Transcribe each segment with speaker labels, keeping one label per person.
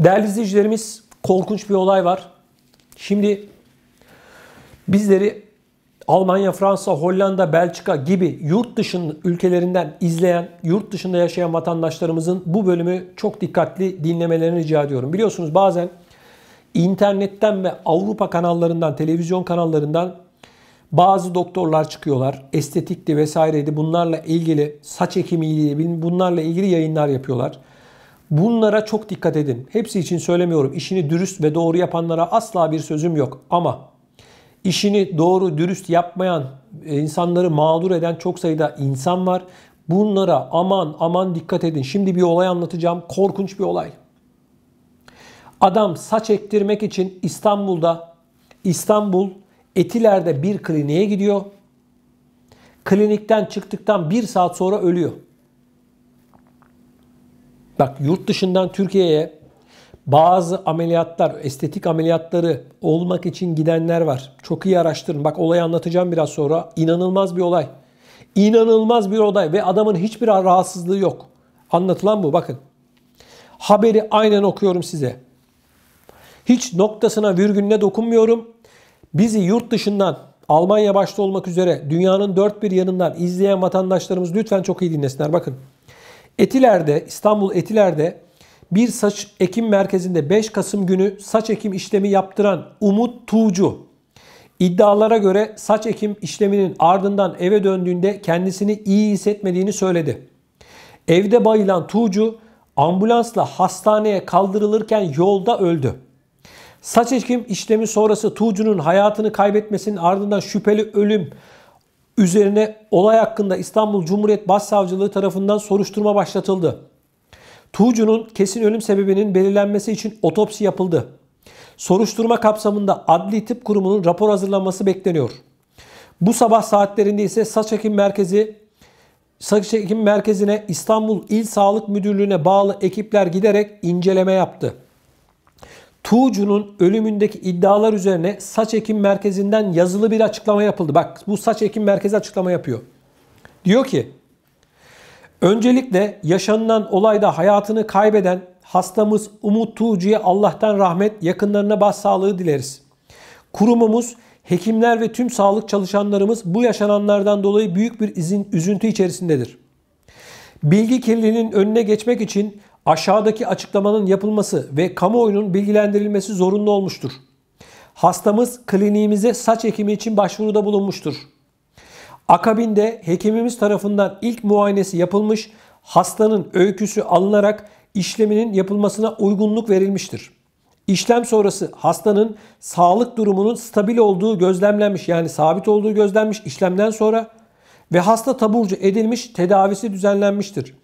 Speaker 1: Değerli izleyicilerimiz korkunç bir olay var. Şimdi bizleri Almanya, Fransa, Hollanda, Belçika gibi yurt dışının ülkelerinden izleyen, yurt dışında yaşayan vatandaşlarımızın bu bölümü çok dikkatli dinlemelerini rica ediyorum. Biliyorsunuz bazen internetten ve Avrupa kanallarından, televizyon kanallarından bazı doktorlar çıkıyorlar. Estetikti vesaireydi. Bunlarla ilgili saç ekimiyle, bunlarla ilgili yayınlar yapıyorlar. Bunlara çok dikkat edin. Hepsi için söylemiyorum. İşini dürüst ve doğru yapanlara asla bir sözüm yok. Ama işini doğru dürüst yapmayan, e, insanları mağdur eden çok sayıda insan var. Bunlara aman aman dikkat edin. Şimdi bir olay anlatacağım. Korkunç bir olay. Adam saç ektirmek için İstanbul'da İstanbul Etiler'de bir kliniğe gidiyor. Klinikten çıktıktan bir saat sonra ölüyor. Bak yurt dışından Türkiye'ye bazı ameliyatlar, estetik ameliyatları olmak için gidenler var. Çok iyi araştırın. Bak olayı anlatacağım biraz sonra. İnanılmaz bir olay. İnanılmaz bir olay ve adamın hiçbir rahatsızlığı yok. Anlatılan bu bakın. Haberi aynen okuyorum size. Hiç noktasına virgülüne dokunmuyorum. Bizi yurt dışından Almanya başta olmak üzere dünyanın dört bir yanından izleyen vatandaşlarımız lütfen çok iyi dinlesinler. Bakın Etiler'de, İstanbul Etiler'de bir saç ekim merkezinde 5 Kasım günü saç ekim işlemi yaptıran Umut Tuğcu iddialara göre saç ekim işleminin ardından eve döndüğünde kendisini iyi hissetmediğini söyledi. Evde bayılan Tuğcu ambulansla hastaneye kaldırılırken yolda öldü. Saç ekim işlemi sonrası Tuğcu'nun hayatını kaybetmesinin ardından şüpheli ölüm üzerine olay hakkında İstanbul Cumhuriyet Başsavcılığı tarafından soruşturma başlatıldı. Tuğcu'nun kesin ölüm sebebinin belirlenmesi için otopsi yapıldı. Soruşturma kapsamında Adli Tıp Kurumu'nun rapor hazırlanması bekleniyor. Bu sabah saatlerinde ise saç ekim merkezi saç ekim merkezine İstanbul İl Sağlık Müdürlüğü'ne bağlı ekipler giderek inceleme yaptı. Tuğcu'nun ölümündeki iddialar üzerine saç ekim merkezinden yazılı bir açıklama yapıldı. Bak bu saç ekim merkezi açıklama yapıyor. Diyor ki öncelikle yaşanılan olayda hayatını kaybeden hastamız Umut Tuğcu'ya Allah'tan rahmet yakınlarına başsağlığı dileriz. Kurumumuz hekimler ve tüm sağlık çalışanlarımız bu yaşananlardan dolayı büyük bir izin, üzüntü içerisindedir. Bilgi kirliliğinin önüne geçmek için aşağıdaki açıklamanın yapılması ve kamuoyunun bilgilendirilmesi zorunlu olmuştur. Hastamız kliniğimize saç ekimi için başvuruda bulunmuştur. Akabinde hekimimiz tarafından ilk muayenesi yapılmış, hastanın öyküsü alınarak işleminin yapılmasına uygunluk verilmiştir. İşlem sonrası hastanın sağlık durumunun stabil olduğu gözlemlenmiş yani sabit olduğu gözlenmiş işlemden sonra ve hasta taburcu edilmiş tedavisi düzenlenmiştir.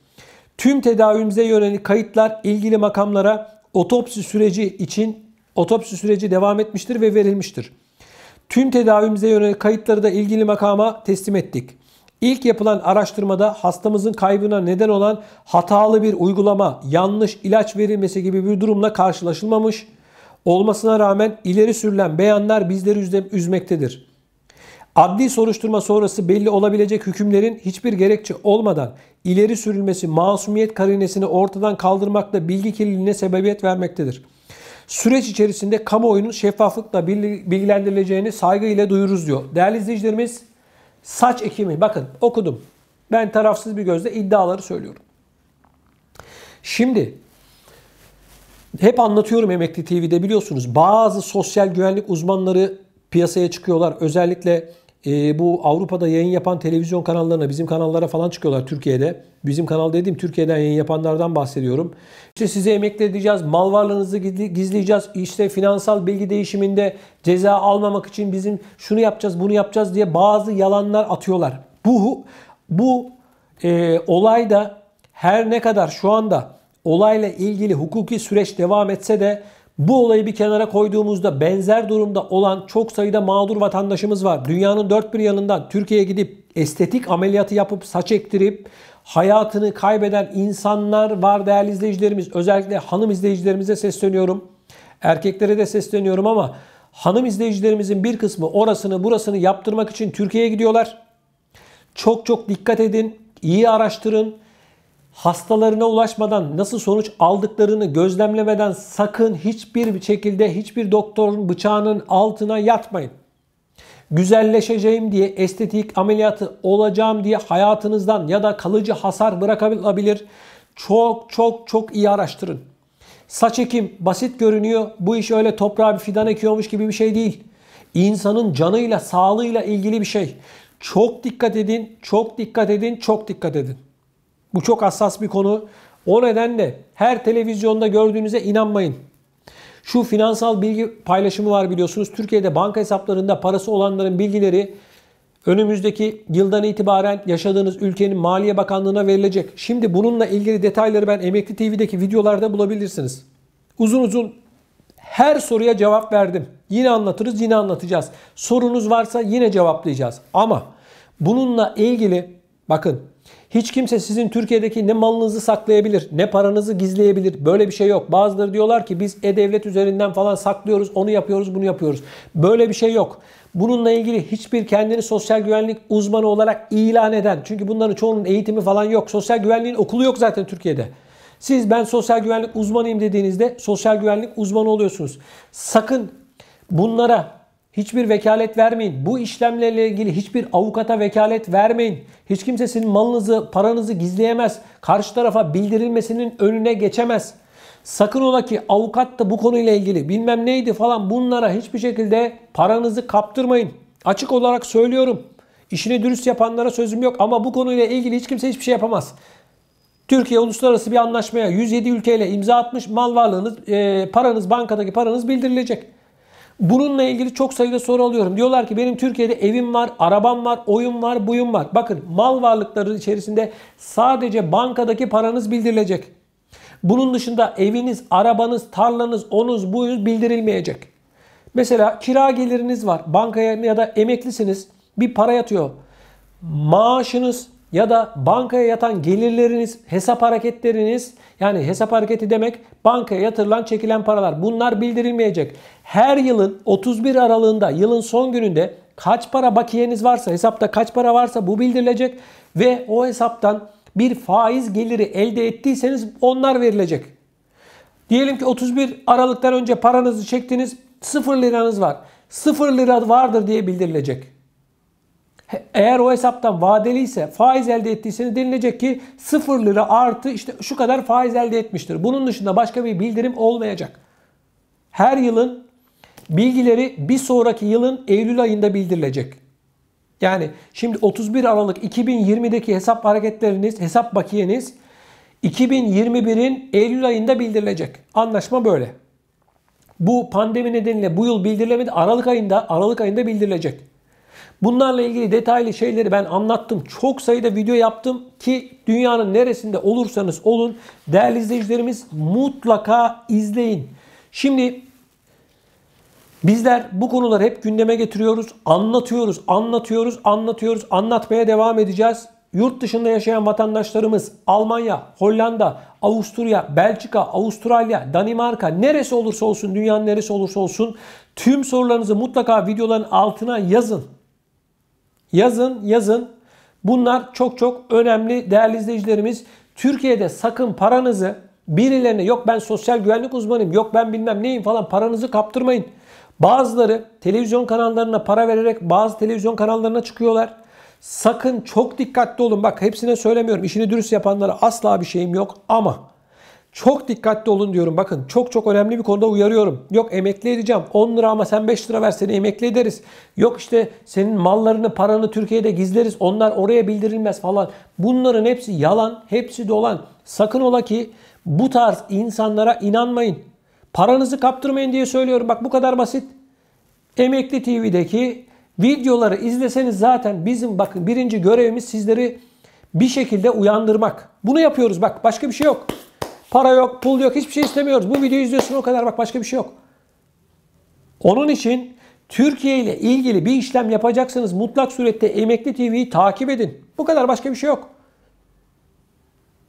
Speaker 1: Tüm tedavimize yönelik kayıtlar ilgili makamlara otopsi süreci için otopsi süreci devam etmiştir ve verilmiştir. Tüm tedavimize yönelik kayıtları da ilgili makama teslim ettik. İlk yapılan araştırmada hastamızın kaybına neden olan hatalı bir uygulama, yanlış ilaç verilmesi gibi bir durumla karşılaşılmamış. Olmasına rağmen ileri sürülen beyanlar bizleri üzmektedir. Adli soruşturma sonrası belli olabilecek hükümlerin hiçbir gerekçe olmadan ileri sürülmesi masumiyet karinesini ortadan kaldırmakla bilgi kirliliğine sebebiyet vermektedir. Süreç içerisinde kamuoyunun şeffaflıkla bilgilendirileceğini saygıyla duyuruz diyor. Değerli izleyicilerimiz saç ekimi bakın okudum. Ben tarafsız bir gözle iddiaları söylüyorum. Şimdi hep anlatıyorum Emekli TV'de biliyorsunuz bazı sosyal güvenlik uzmanları piyasaya çıkıyorlar. Özellikle e, bu Avrupa'da yayın yapan televizyon kanallarına, bizim kanallara falan çıkıyorlar Türkiye'de. Bizim kanal dediğim Türkiye'den yayın yapanlardan bahsediyorum. İşte size emekli edeceğiz, mal varlığınızı gizleyeceğiz, işte finansal bilgi değişiminde ceza almamak için bizim şunu yapacağız, bunu yapacağız diye bazı yalanlar atıyorlar. Bu bu e, olay da her ne kadar şu anda olayla ilgili hukuki süreç devam etse de bu olayı bir kenara koyduğumuzda benzer durumda olan çok sayıda mağdur vatandaşımız var. Dünyanın dört bir yanından Türkiye'ye gidip estetik ameliyatı yapıp saç ektirip hayatını kaybeden insanlar var değerli izleyicilerimiz. Özellikle hanım izleyicilerimize sesleniyorum. Erkeklere de sesleniyorum ama hanım izleyicilerimizin bir kısmı orasını burasını yaptırmak için Türkiye'ye gidiyorlar. Çok çok dikkat edin, iyi araştırın hastalarına ulaşmadan nasıl sonuç aldıklarını gözlemlemeden sakın hiçbir şekilde hiçbir doktorun bıçağının altına yatmayın. Güzelleşeceğim diye estetik ameliyatı olacağım diye hayatınızdan ya da kalıcı hasar bırakabilir. Çok çok çok iyi araştırın. Saç ekim basit görünüyor. Bu iş öyle toprağa bir fidan ekiyormuş gibi bir şey değil. İnsanın canıyla, sağlığıyla ilgili bir şey. Çok dikkat edin, çok dikkat edin, çok dikkat edin. Bu çok hassas bir konu. O nedenle her televizyonda gördüğünüze inanmayın. Şu finansal bilgi paylaşımı var biliyorsunuz. Türkiye'de banka hesaplarında parası olanların bilgileri önümüzdeki yıldan itibaren yaşadığınız ülkenin Maliye Bakanlığı'na verilecek. Şimdi bununla ilgili detayları ben Emekli TV'deki videolarda bulabilirsiniz. Uzun uzun her soruya cevap verdim. Yine anlatırız, yine anlatacağız. Sorunuz varsa yine cevaplayacağız. Ama bununla ilgili bakın hiç kimse sizin Türkiye'deki ne malınızı saklayabilir, ne paranızı gizleyebilir. Böyle bir şey yok. Bazıları diyorlar ki biz e-devlet üzerinden falan saklıyoruz, onu yapıyoruz, bunu yapıyoruz. Böyle bir şey yok. Bununla ilgili hiçbir kendini sosyal güvenlik uzmanı olarak ilan eden, çünkü bunların çoğunun eğitimi falan yok. Sosyal güvenliğin okulu yok zaten Türkiye'de. Siz ben sosyal güvenlik uzmanıyım dediğinizde sosyal güvenlik uzmanı oluyorsunuz. Sakın bunlara Hiçbir vekalet vermeyin. Bu işlemlerle ilgili hiçbir avukata vekalet vermeyin. Hiç kimse sizin malınızı, paranızı gizleyemez. Karşı tarafa bildirilmesinin önüne geçemez. Sakın ola ki avukat da bu konuyla ilgili bilmem neydi falan bunlara hiçbir şekilde paranızı kaptırmayın. Açık olarak söylüyorum. İşini dürüst yapanlara sözüm yok ama bu konuyla ilgili hiç kimse hiçbir şey yapamaz. Türkiye uluslararası bir anlaşmaya 107 ülkeyle imza atmış mal varlığınız, e, paranız, bankadaki paranız bildirilecek. Bununla ilgili çok sayıda soru alıyorum. Diyorlar ki benim Türkiye'de evim var, arabam var, oyun var, buyum var. Bakın mal varlıkları içerisinde sadece bankadaki paranız bildirilecek. Bunun dışında eviniz, arabanız, tarlanız, onuz, buyunuz bildirilmeyecek. Mesela kira geliriniz var. Bankaya ya da emeklisiniz. Bir para yatıyor. Maaşınız ya da bankaya yatan gelirleriniz, hesap hareketleriniz yani hesap hareketi demek bankaya yatırılan çekilen paralar bunlar bildirilmeyecek. Her yılın 31 aralığında yılın son gününde kaç para bakiyeniz varsa hesapta kaç para varsa bu bildirilecek ve o hesaptan bir faiz geliri elde ettiyseniz onlar verilecek. Diyelim ki 31 Aralık'tan önce paranızı çektiniz 0 liranız var. 0 lira vardır diye bildirilecek. Eğer o hesaptan vadeli ise faiz elde ettiyseniz denilecek ki 0 lira artı işte şu kadar faiz elde etmiştir. Bunun dışında başka bir bildirim olmayacak. Her yılın bilgileri bir sonraki yılın Eylül ayında bildirilecek. Yani şimdi 31 Aralık 2020'deki hesap hareketleriniz, hesap bakiyeniz 2021'in Eylül ayında bildirilecek. Anlaşma böyle. Bu pandemi nedeniyle bu yıl bildirilemedi. Aralık ayında Aralık ayında bildirilecek. Bunlarla ilgili detaylı şeyleri ben anlattım. Çok sayıda video yaptım ki dünyanın neresinde olursanız olun değerli izleyicilerimiz mutlaka izleyin. Şimdi Bizler bu konuları hep gündeme getiriyoruz, anlatıyoruz, anlatıyoruz, anlatıyoruz, anlatmaya devam edeceğiz. Yurt dışında yaşayan vatandaşlarımız Almanya, Hollanda, Avusturya, Belçika, Avustralya, Danimarka neresi olursa olsun, dünyanın neresi olursa olsun tüm sorularınızı mutlaka videoların altına yazın. Yazın, yazın. Bunlar çok çok önemli değerli izleyicilerimiz. Türkiye'de sakın paranızı birilerine yok ben sosyal güvenlik uzmanıyım, yok ben bilmem neyim falan paranızı kaptırmayın. Bazıları televizyon kanallarına para vererek bazı televizyon kanallarına çıkıyorlar. Sakın çok dikkatli olun. Bak hepsine söylemiyorum. İşini dürüst yapanlara asla bir şeyim yok ama çok dikkatli olun diyorum. Bakın çok çok önemli bir konuda uyarıyorum. Yok emekli edeceğim. 10 lira ama sen 5 lira ver seni emekli ederiz. Yok işte senin mallarını paranı Türkiye'de gizleriz. Onlar oraya bildirilmez falan. Bunların hepsi yalan. Hepsi dolan. Sakın ola ki bu tarz insanlara inanmayın. Paranızı kaptırmayın diye söylüyorum. Bak bu kadar basit. Emekli TV'deki videoları izleseniz zaten bizim bakın birinci görevimiz sizleri bir şekilde uyandırmak. Bunu yapıyoruz bak başka bir şey yok. Para yok, pul yok, hiçbir şey istemiyoruz. Bu videoyu izliyorsun o kadar bak başka bir şey yok. Onun için Türkiye ile ilgili bir işlem yapacaksanız mutlak surette Emekli TV'yi takip edin. Bu kadar başka bir şey yok.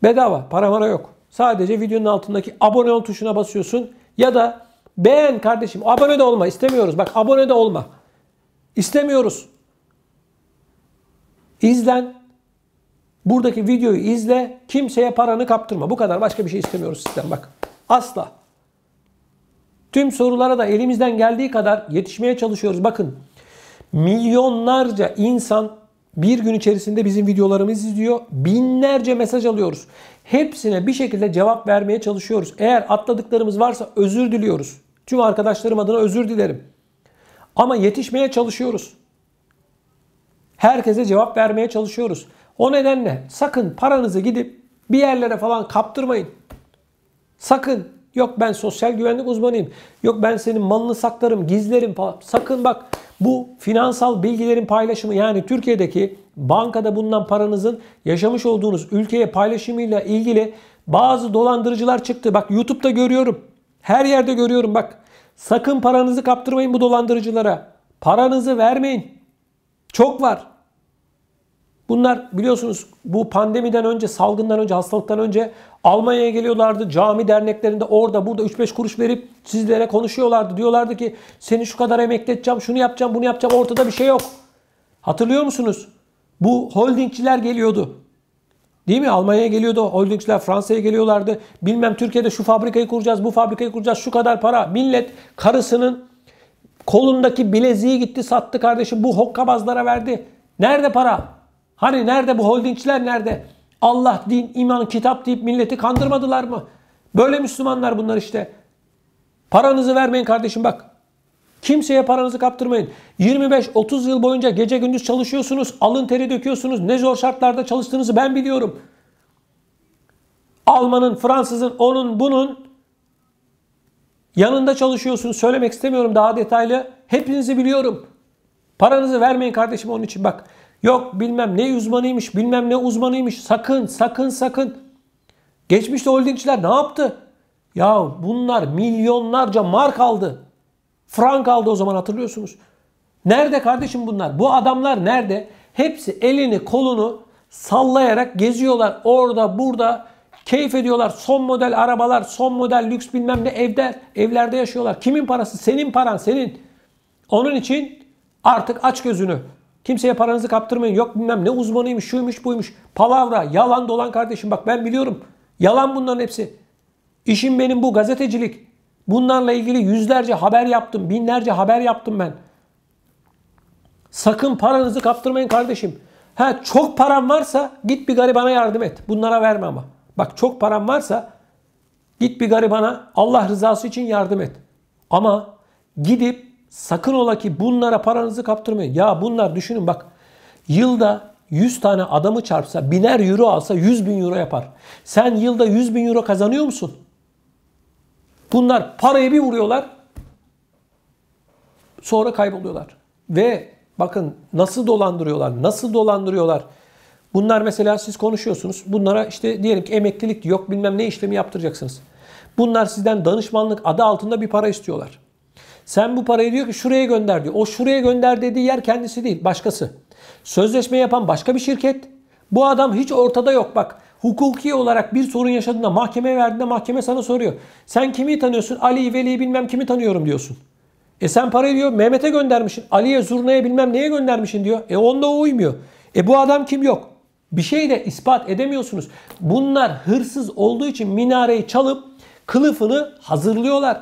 Speaker 1: Bedava, para mara yok. Sadece videonun altındaki abone ol tuşuna basıyorsun ya da beğen kardeşim. Abone de olma istemiyoruz. Bak abone de olma. İstemiyoruz. İzlen, Buradaki videoyu izle. Kimseye paranı kaptırma. Bu kadar. Başka bir şey istemiyoruz sizden bak. Asla. Tüm sorulara da elimizden geldiği kadar yetişmeye çalışıyoruz. Bakın milyonlarca insan bir gün içerisinde bizim videolarımızı izliyor. Binlerce mesaj alıyoruz. Hepsine bir şekilde cevap vermeye çalışıyoruz. Eğer atladıklarımız varsa özür diliyoruz. Tüm arkadaşlarım adına özür dilerim. Ama yetişmeye çalışıyoruz. Herkese cevap vermeye çalışıyoruz. O nedenle sakın paranızı gidip bir yerlere falan kaptırmayın. Sakın yok ben sosyal güvenlik uzmanıyım. Yok ben senin malını saklarım, gizlerim falan. Sakın bak bu finansal bilgilerin paylaşımı yani Türkiye'deki bankada bulunan paranızın yaşamış olduğunuz ülkeye paylaşımıyla ilgili bazı dolandırıcılar çıktı. Bak YouTube'da görüyorum. Her yerde görüyorum bak. Sakın paranızı kaptırmayın bu dolandırıcılara. Paranızı vermeyin. Çok var. Bunlar biliyorsunuz bu pandemiden önce, salgından önce, hastalıktan önce Almanya'ya geliyorlardı. Cami derneklerinde orada burada 3-5 kuruş verip sizlere konuşuyorlardı. Diyorlardı ki seni şu kadar emekleteceğim, şunu yapacağım, bunu yapacağım. Ortada bir şey yok. Hatırlıyor musunuz? Bu holdingçiler geliyordu. Değil mi? Almanya'ya geliyordu. Holdingçiler Fransa'ya geliyorlardı. Bilmem Türkiye'de şu fabrikayı kuracağız, bu fabrikayı kuracağız. Şu kadar para. Millet karısının kolundaki bileziği gitti sattı kardeşim. Bu hokkabazlara verdi. Nerede para? Hani nerede bu holdingçiler nerede? Allah, din, iman, kitap deyip milleti kandırmadılar mı? Böyle Müslümanlar bunlar işte. Paranızı vermeyin kardeşim bak. Kimseye paranızı kaptırmayın. 25-30 yıl boyunca gece gündüz çalışıyorsunuz. Alın teri döküyorsunuz. Ne zor şartlarda çalıştığınızı ben biliyorum. Almanın, Fransızın, onun, bunun yanında çalışıyorsunuz. Söylemek istemiyorum daha detaylı. Hepinizi biliyorum. Paranızı vermeyin kardeşim onun için bak. Yok bilmem ne uzmanıymış, bilmem ne uzmanıymış. Sakın, sakın, sakın. Geçmişte holdingçiler ne yaptı? Ya bunlar milyonlarca mark aldı. Frank aldı o zaman hatırlıyorsunuz. Nerede kardeşim bunlar? Bu adamlar nerede? Hepsi elini kolunu sallayarak geziyorlar. Orada burada keyif ediyorlar. Son model arabalar, son model lüks bilmem ne evler, evlerde yaşıyorlar. Kimin parası? Senin paran senin. Onun için artık aç gözünü. Kimseye paranızı kaptırmayın. Yok bilmem ne uzmanıymış, şuymuş, buymuş. Palavra, yalan dolan kardeşim. Bak ben biliyorum. Yalan bunların hepsi. İşim benim bu gazetecilik. Bunlarla ilgili yüzlerce haber yaptım. Binlerce haber yaptım ben. Sakın paranızı kaptırmayın kardeşim. Ha çok param varsa git bir garibana yardım et. Bunlara verme ama. Bak çok param varsa git bir garibana Allah rızası için yardım et. Ama gidip Sakın ola ki bunlara paranızı kaptırmayın. Ya bunlar düşünün bak yılda 100 tane adamı çarpsa biner euro alsa 100 bin euro yapar. Sen yılda 100 bin euro kazanıyor musun? Bunlar parayı bir vuruyorlar sonra kayboluyorlar. Ve bakın nasıl dolandırıyorlar, nasıl dolandırıyorlar. Bunlar mesela siz konuşuyorsunuz. Bunlara işte diyelim ki emeklilik yok bilmem ne işlemi yaptıracaksınız. Bunlar sizden danışmanlık adı altında bir para istiyorlar. Sen bu parayı diyor ki şuraya gönder diyor. O şuraya gönder dediği yer kendisi değil başkası. Sözleşme yapan başka bir şirket. Bu adam hiç ortada yok bak. Hukuki olarak bir sorun yaşadığında mahkemeye verdiğinde mahkeme sana soruyor. Sen kimi tanıyorsun? Ali'yi, Veli'yi bilmem kimi tanıyorum diyorsun. E sen parayı diyor Mehmet'e göndermişsin. Ali'ye, Zurna'ya bilmem neye göndermişsin diyor. E onda o uymuyor. E bu adam kim yok? Bir şey de ispat edemiyorsunuz. Bunlar hırsız olduğu için minareyi çalıp kılıfını hazırlıyorlar.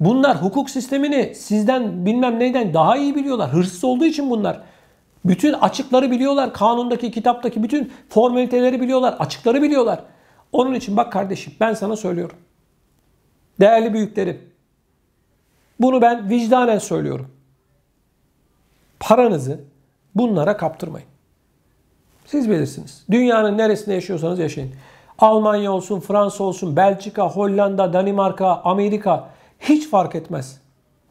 Speaker 1: Bunlar hukuk sistemini sizden bilmem neyden daha iyi biliyorlar. Hırsız olduğu için bunlar. Bütün açıkları biliyorlar. Kanundaki, kitaptaki bütün formaliteleri biliyorlar. Açıkları biliyorlar. Onun için bak kardeşim ben sana söylüyorum. Değerli büyüklerim. Bunu ben vicdanen söylüyorum. Paranızı bunlara kaptırmayın. Siz bilirsiniz. Dünyanın neresinde yaşıyorsanız yaşayın. Almanya olsun, Fransa olsun, Belçika, Hollanda, Danimarka, Amerika hiç fark etmez.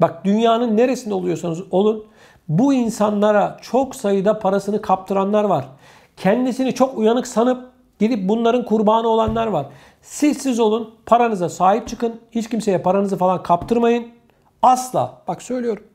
Speaker 1: Bak dünyanın neresinde oluyorsanız olun bu insanlara çok sayıda parasını kaptıranlar var. Kendisini çok uyanık sanıp gidip bunların kurbanı olanlar var. Sessiz olun, paranıza sahip çıkın. Hiç kimseye paranızı falan kaptırmayın. Asla. Bak söylüyorum.